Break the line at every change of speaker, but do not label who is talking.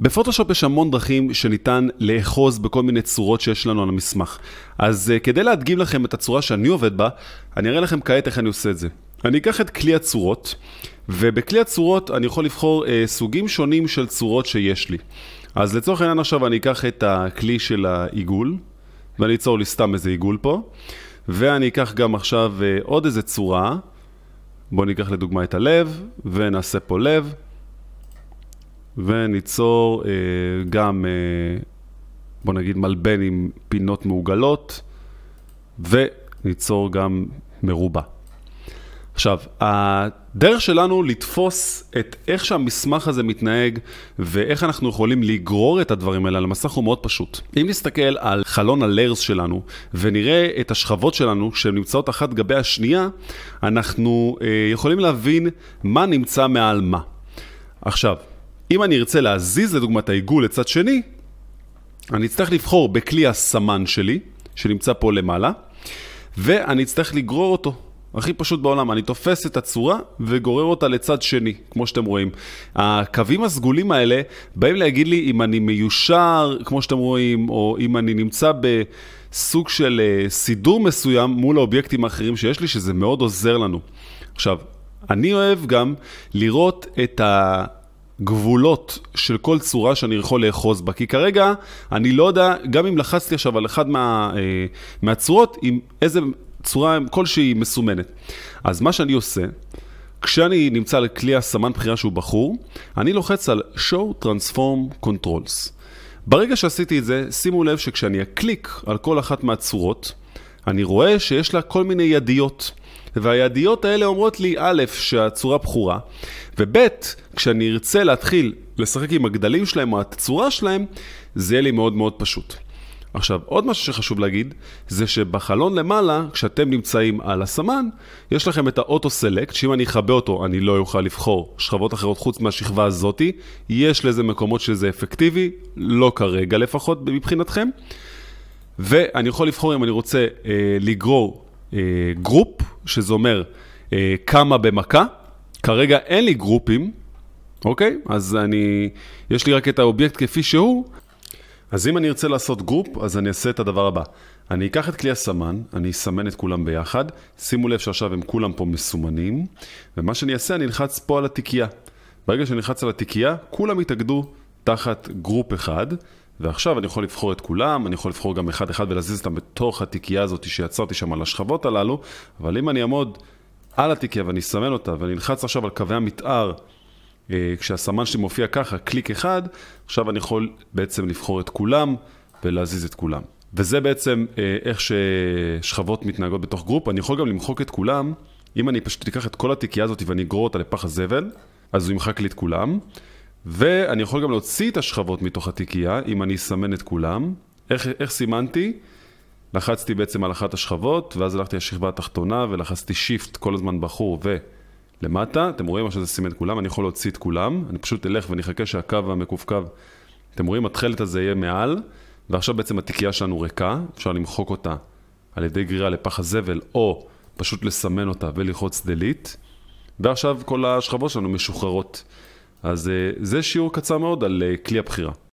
בפוטושופ יש המון דרכים שניתן לאחוז בכל מיני צורות שיש לנו על המסמך. אז uh, כדי להדגים לכם את הצורה שאני עובד בה, אני אראה לכם כעת איך אני עושה את זה. אני אקח את כלי הצורות, ובכלי הצורות אני יכול לבחור uh, סוגים שונים של צורות שיש לי. אז לצורך העניין עכשיו אני אקח את הכלי של העיגול, ואני אצור לי סתם איזה עיגול פה, ואני אקח גם עכשיו uh, עוד איזה צורה, בואו ניקח לדוגמה את הלב, ונעשה פה לב, וניצור אה, גם, אה, בוא נגיד, מלבן עם פינות מעוגלות, וניצור גם מרובע. עכשיו, הדרך שלנו לתפוס את איך שהמסמך הזה מתנהג ואיך אנחנו יכולים לגרור את הדברים האלה למסך הוא מאוד פשוט. אם נסתכל על חלון הלרס שלנו ונראה את השכבות שלנו שהן נמצאות אחת גבי השנייה, אנחנו אה, יכולים להבין מה נמצא מעל מה. עכשיו, אם אני ארצה להזיז לדוגמה את העיגול לצד שני, אני אצטרך לבחור בכלי הסמן שלי, שנמצא פה למעלה, ואני אצטרך לגרור אותו. הכי פשוט בעולם, אני תופס את הצורה וגורר אותה לצד שני, כמו שאתם רואים. הקווים הסגולים האלה באים להגיד לי אם אני מיושר, כמו שאתם רואים, או אם אני נמצא בסוג של אה, סידור מסוים מול האובייקטים האחרים שיש לי, שזה מאוד עוזר לנו. עכשיו, אני אוהב גם לראות את ה... גבולות של כל צורה שאני יכול לאחוז בה. כי כרגע, אני לא יודע, גם אם לחצתי עכשיו על אחת מה, אה, מהצורות, עם איזה צורה כלשהי מסומנת. אז מה שאני עושה, כשאני נמצא על כלי הסמן בחירה שהוא בחור, אני לוחץ על show transform controls. ברגע שעשיתי את זה, שימו לב שכשאני אקליק על כל אחת מהצורות, אני רואה שיש לה כל מיני ידיות. והידיעות האלה אומרות לי, א', שהצורה בחורה, וב', כשאני ארצה להתחיל לשחק עם הגדלים שלהם או התצורה שלהם, זה יהיה לי מאוד מאוד פשוט. עכשיו, עוד משהו שחשוב להגיד, זה שבחלון למעלה, כשאתם נמצאים על הסמן, יש לכם את האוטו סלקט, שאם אני אכבה אותו, אני לא אוכל לבחור שכבות אחרות חוץ מהשכבה הזאתי. יש לזה מקומות שזה אפקטיבי, לא כרגע לפחות מבחינתכם. ואני יכול לבחור אם אני רוצה אה, לגרור אה, גרופ, שזה אומר אה, כמה במכה. כרגע אין לי גרופים, אוקיי? אז אני, יש לי רק את האובייקט כפי שהוא. אז אם אני ארצה לעשות גרופ, אז אני אעשה את הדבר הבא. אני אקח את כלי הסמן, אני אסמן את כולם ביחד. שימו לב שעכשיו הם כולם פה מסומנים. ומה שאני אעשה, אני אלחץ פה על התיקייה. ברגע שאני אלחץ על התיקייה, כולם יתאגדו תחת גרופ אחד, ועכשיו אני יכול לבחור את כולם, אני יכול לבחור גם אחד-אחד ולהזיז אותם בתוך התיקייה הזאת שיצרתי שם על השכבות הללו, אבל אם אני אעמוד על התיקייה ואני אסמן אותה ואני אלחץ עכשיו על קווי המתאר, אה, כשהסמן שלי מופיע ככה, קליק אחד, עכשיו אני יכול בעצם לבחור את כולם ולהזיז את כולם. וזה בעצם אה, איך ששכבות מתנהגות בתוך גרופ. אני יכול גם למחוק את כולם, אם אני פשוט אקח את כל התיקייה הזאת ואני אגרור אותה לפח הזבל, אז הוא ימחק לי את כולם. ואני יכול גם להוציא את השכבות מתוך התיקייה, אם אני אסמן את כולם. איך, איך סימנתי? לחצתי בעצם על אחת השכבות, ואז הלכתי לשכבה התחתונה ולחצתי שיפט כל הזמן בחור ולמטה. אתם רואים מה שזה סימן את כולם, אני יכול להוציא את כולם. אני פשוט אלך ואני אחכה שהקו המקווקו, אתם רואים, התכלת הזה יהיה מעל, ועכשיו בעצם התיקייה שלנו ריקה, אפשר למחוק אותה על ידי גרירה לפח הזבל, או פשוט לסמן אותה וללחוץ delete. ועכשיו כל השכבות שלנו משוחררות. אז אה, זה שיעור קצר מאוד על אה, כלי הבחירה.